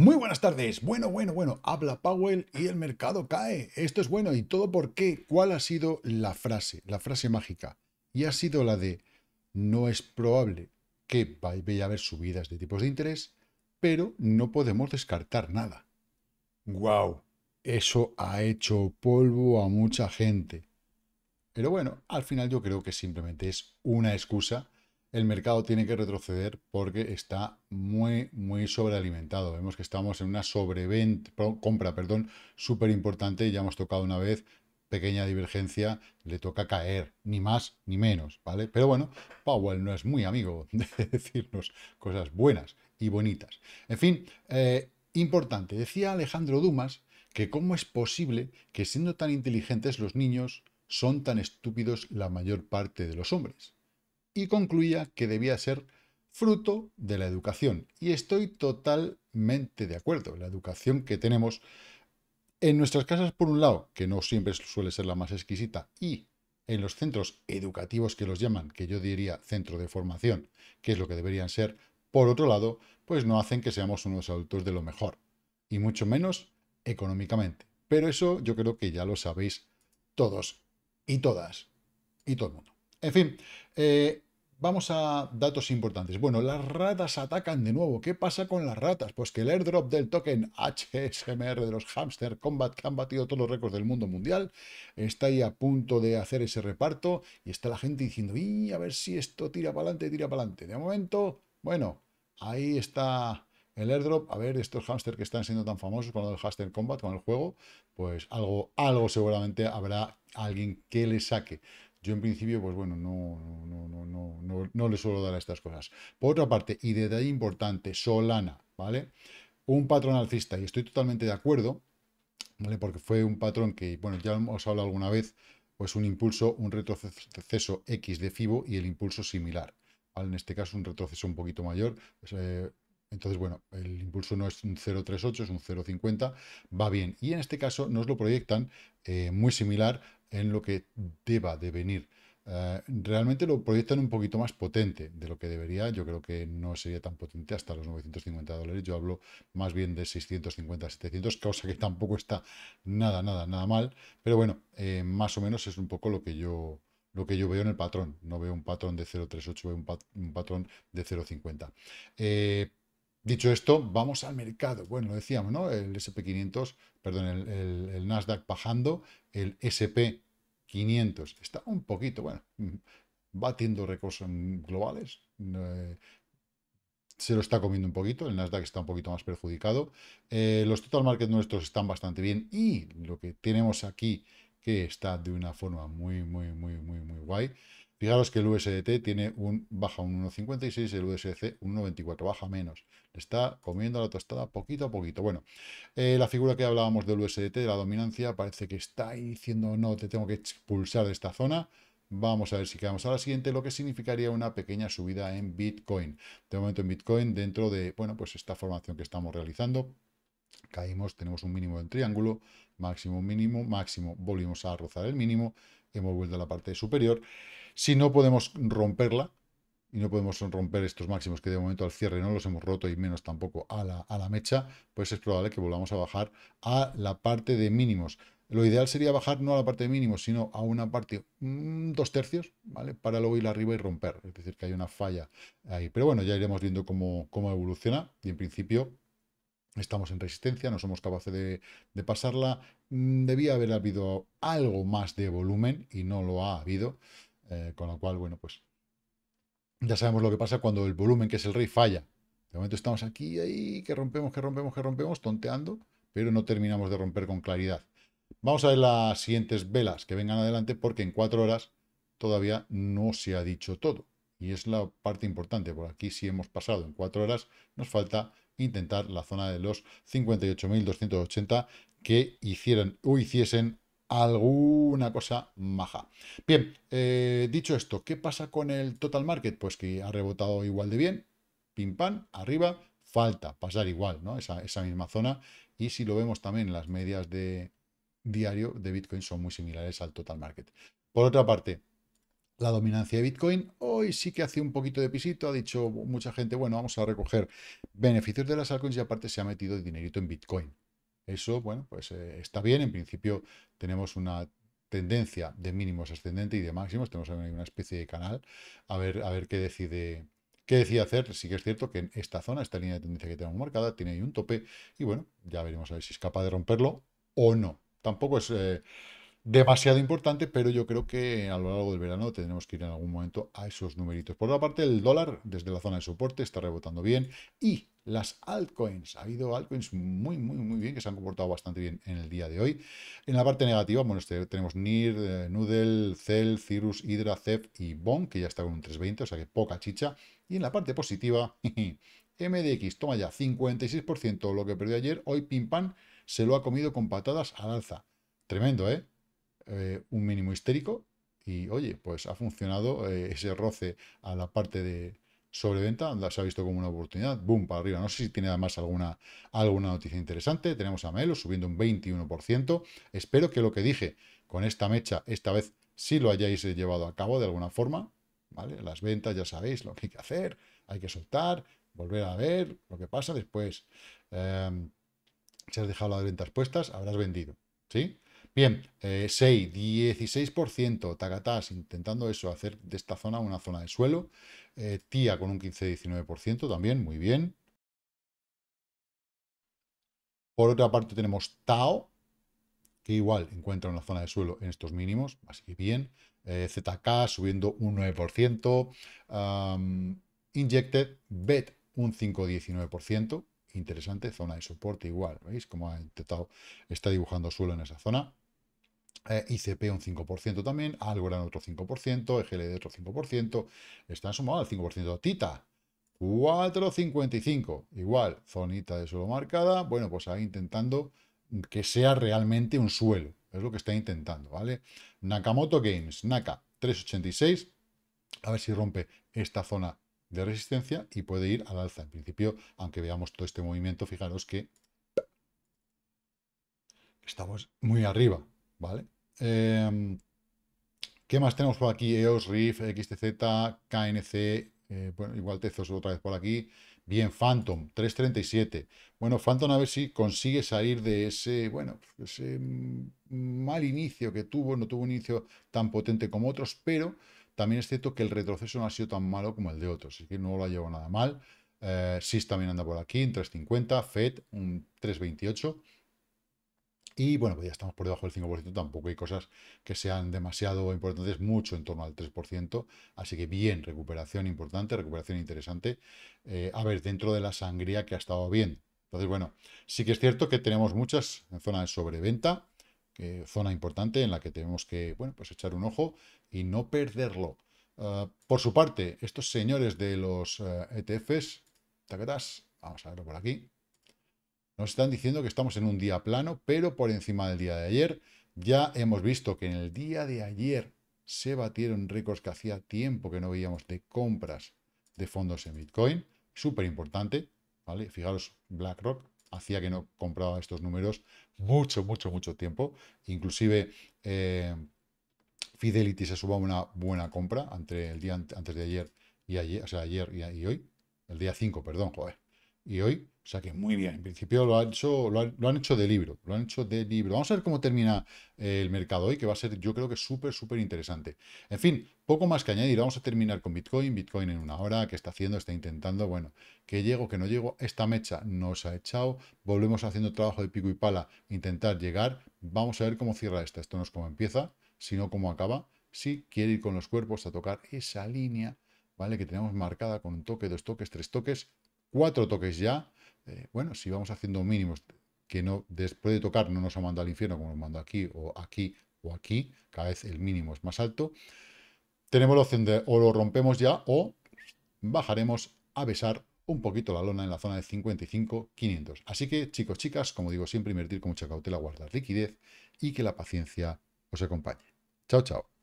Muy buenas tardes. Bueno, bueno, bueno. Habla Powell y el mercado cae. Esto es bueno. ¿Y todo por qué? ¿Cuál ha sido la frase? La frase mágica. Y ha sido la de no es probable que vaya a haber subidas de tipos de interés, pero no podemos descartar nada. ¡Guau! Eso ha hecho polvo a mucha gente. Pero bueno, al final yo creo que simplemente es una excusa el mercado tiene que retroceder porque está muy, muy sobrealimentado. Vemos que estamos en una sobreventa, compra, perdón, súper importante. Ya hemos tocado una vez, pequeña divergencia, le toca caer, ni más ni menos, ¿vale? Pero bueno, Powell no es muy amigo de decirnos cosas buenas y bonitas. En fin, eh, importante. Decía Alejandro Dumas que cómo es posible que siendo tan inteligentes los niños son tan estúpidos la mayor parte de los hombres y concluía que debía ser fruto de la educación. Y estoy totalmente de acuerdo. La educación que tenemos en nuestras casas, por un lado, que no siempre suele ser la más exquisita, y en los centros educativos que los llaman, que yo diría centro de formación, que es lo que deberían ser, por otro lado, pues no hacen que seamos unos adultos de lo mejor, y mucho menos económicamente. Pero eso yo creo que ya lo sabéis todos y todas y todo el mundo. En fin, eh, Vamos a datos importantes. Bueno, las ratas atacan de nuevo. ¿Qué pasa con las ratas? Pues que el airdrop del token HSMR de los Hamster Combat, que han batido todos los récords del mundo mundial, está ahí a punto de hacer ese reparto y está la gente diciendo, a ver si esto tira para adelante, tira para adelante. De momento, bueno, ahí está el airdrop. A ver, estos hamster que están siendo tan famosos con el Hamster Combat, con el juego, pues algo, algo seguramente habrá alguien que le saque. Yo en principio, pues bueno, no, no, no, no, no, le suelo dar a estas cosas. Por otra parte, y detalle importante, Solana, ¿vale? Un patrón alcista, y estoy totalmente de acuerdo, ¿vale? Porque fue un patrón que, bueno, ya hemos hablado alguna vez, pues un impulso, un retroceso X de FIBO y el impulso similar. En este caso, un retroceso un poquito mayor, pues, eh, entonces, bueno, el impulso no es un 0,38, es un 0,50, va bien. Y en este caso nos lo proyectan eh, muy similar en lo que deba de venir. Eh, realmente lo proyectan un poquito más potente de lo que debería. Yo creo que no sería tan potente hasta los 950 dólares. Yo hablo más bien de 650, 700, cosa que tampoco está nada, nada, nada mal. Pero bueno, eh, más o menos es un poco lo que yo lo que yo veo en el patrón. No veo un patrón de 0.38, veo un, un patrón de 0.50. Eh, Dicho esto, vamos al mercado. Bueno, decíamos, ¿no? El SP500, perdón, el, Nasdaq bajando, el SP500 está un poquito, bueno, mm, batiendo récords mm, globales. Eh, se lo está comiendo un poquito, el Nasdaq está un poquito más perjudicado. Eh, los total market nuestros están bastante bien y lo que tenemos aquí, que está de una forma muy, muy, muy, muy, muy guay, Fijaros que el USDT tiene un baja un 1,56, y el USDC un 1,24, baja menos. Le está comiendo la tostada poquito a poquito. Bueno, eh, la figura que hablábamos del USDT, de la dominancia, parece que está diciendo, no, te tengo que expulsar de esta zona. Vamos a ver si quedamos a la siguiente, lo que significaría una pequeña subida en Bitcoin. De momento en Bitcoin, dentro de, bueno, pues esta formación que estamos realizando, caímos, tenemos un mínimo en triángulo, máximo, mínimo, máximo, volvimos a rozar el mínimo, hemos vuelto a la parte superior. Si no podemos romperla, y no podemos romper estos máximos que de momento al cierre no los hemos roto y menos tampoco a la, mecha, pues es probable que volvamos a bajar a la parte de mínimos. Lo ideal sería bajar no a la parte de mínimos, sino a una parte, mm, dos tercios, ¿vale? Para luego ir arriba y romper. Es decir, que hay una falla ahí. Pero bueno, ya iremos viendo cómo, evoluciona. Y en principio, estamos en resistencia, no somos capaces de, pasarla. Mm, debía haber habido algo más de volumen y no lo ha habido. Eh, con lo cual, bueno, pues ya sabemos lo que pasa cuando el volumen, que es el rey, falla. De momento estamos aquí, ahí, que rompemos, que rompemos, que rompemos, tonteando, pero no terminamos de romper con claridad. Vamos a ver las siguientes velas que vengan adelante porque en cuatro horas todavía no se ha dicho todo. Y es la parte importante, por aquí si hemos pasado en cuatro horas, nos falta intentar la zona de los 58.280 que hicieran o hiciesen alguna cosa maja. Bien, eh, dicho esto, ¿qué pasa con el total market? Pues que ha rebotado igual de bien, pim pam, arriba, falta pasar igual, ¿no? Esa, esa misma zona. Y si lo vemos también, las medias de diario de Bitcoin son muy similares al total market. Por otra parte, la dominancia de Bitcoin hoy sí que hace un poquito de pisito, ha dicho mucha gente, bueno, vamos a recoger beneficios de las altcoins y aparte se ha metido dinerito en Bitcoin. Eso, bueno, pues eh, está bien. En principio tenemos una tendencia de mínimos ascendente y de máximos. Tenemos una especie de canal. A ver, a ver qué decide. ¿Qué decía hacer? Sí que es cierto que en esta zona, esta línea de tendencia que tenemos marcada, tiene ahí un tope y bueno, ya veremos a ver si es capaz de romperlo o no. Tampoco es eh, demasiado importante, pero yo creo que a lo largo del verano tendremos que ir en algún momento a esos numeritos. Por otra parte, el dólar desde la zona de soporte está rebotando bien y las altcoins, ha habido altcoins muy, muy, muy bien que se han comportado bastante bien en el día de hoy. En la parte negativa, bueno, este, tenemos NIR, NUDEL, eh, Noodle, Cell, Cirrus, Hydra, CEF y BON, que ya está con un 320, o sea que poca chicha. Y en la parte positiva, MDX toma ya 56% lo que perdió ayer, hoy pim pam, se lo ha comido con patadas al alza. Tremendo, ¿eh? Eh, un mínimo histérico y, oye, pues ha funcionado eh, ese roce a la parte de sobreventa, se ha visto como una oportunidad, boom, para arriba. No sé si tiene además alguna, alguna noticia interesante. Tenemos a Melo subiendo un 21%. Espero que lo que dije con esta mecha, esta vez si lo hayáis llevado a cabo de alguna forma. ¿vale? Las ventas ya sabéis lo que hay que hacer, hay que soltar, volver a ver lo que pasa después. Em, si has dejado las ventas puestas, habrás vendido. ¿sí? Bien, 6, 16%, tagatas intentando eso, hacer de esta zona una zona de suelo. Eh, TIA con un 15-19% también, muy bien. Por otra parte tenemos Tao, que igual encuentra una zona de suelo en estos mínimos, así que bien. Eh, ZK subiendo un 9%. Injected, BET un 5-19% interesante, zona de soporte igual, ¿veis? Como ha intentado, está dibujando suelo en esa zona. Eh, ICP un 5% también, Algorand otro 5%, e de otro 5%, Está sumado al 5%. Tita, 4.55, igual, zonita de suelo marcada, bueno, pues ahí intentando que sea realmente un suelo, es lo que está intentando, ¿vale? Nakamoto Games, Naka, 386, a ver si rompe esta zona de resistencia y puede ir al alza. En principio, aunque veamos todo este movimiento, fijaros que estamos muy arriba, ¿vale? Em, ¿Qué más tenemos por aquí? EOS, RIF, XTZ, KNC, eh, bueno, igual Tezos otra vez por aquí. Bien, Phantom, 3.37. Bueno, Phantom a ver si consigue salir de ese, bueno, ese mm, mal inicio que tuvo, no tuvo un inicio tan potente como otros, pero también es cierto que el retroceso no ha sido tan malo como el de otros, así que no lo ha llevado nada mal. Eh, SIS también anda por aquí, en 3.50, FED, un 3.28. Y bueno, pues ya estamos por debajo del 5%, tampoco hay cosas que sean demasiado importantes, mucho en torno al 3%, así que bien, recuperación importante, recuperación interesante. Eh, a ver, dentro de la sangría que ha estado bien. Entonces, bueno, sí que es cierto que tenemos muchas en zona de sobreventa, eh, zona importante en la que tenemos que bueno, pues echar un ojo y no perderlo. Ah, por su parte, estos señores de los ETFs, eh, e vamos a verlo por aquí, nos están diciendo que estamos en un día plano, pero por encima del día de ayer. Ya hemos visto que en el día de ayer se batieron récords que hacía tiempo que no veíamos de compras de fondos en Bitcoin. Súper importante, ¿vale? Fijaros, BlackRock, hacía que no compraba estos números mucho, mucho, mucho tiempo. Inclusive eh, Fidelity se suba una buena compra entre el día antes de ayer y ayer, o sea, ayer y, y hoy. El día 5, perdón, joder. Y hoy, o sea que muy bien. En principio lo han hecho, lo han, hecho de libro. Lo han hecho de libro. Vamos a ver cómo termina eh, el mercado hoy, que va a ser, yo creo que súper, súper interesante. En fin, poco más que añadir. Vamos a terminar con Bitcoin. Bitcoin en una hora, que está haciendo? Está intentando, bueno, que llego, que no llego. Esta mecha nos ha echado. Volvemos haciendo trabajo de pico y pala, intentar llegar. Vamos a ver cómo cierra esta. Esto no es cómo empieza, sino cómo acaba. Si quiere ir con los cuerpos a tocar esa línea, ¿vale? Que tenemos marcada con un toque, dos toques, tres toques cuatro toques ya. Eh, bueno, si vamos haciendo mínimos que no después de tocar no nos ha mandado al infierno como nos manda aquí o aquí o aquí, cada vez el mínimo es más alto, tenemos la opción de o lo rompemos ya o bajaremos a besar un poquito la lona en la zona de 55-500. Así que, chicos, chicas, como digo, siempre invertir con mucha cautela, guardar liquidez y que la paciencia os acompañe. Chao, chao.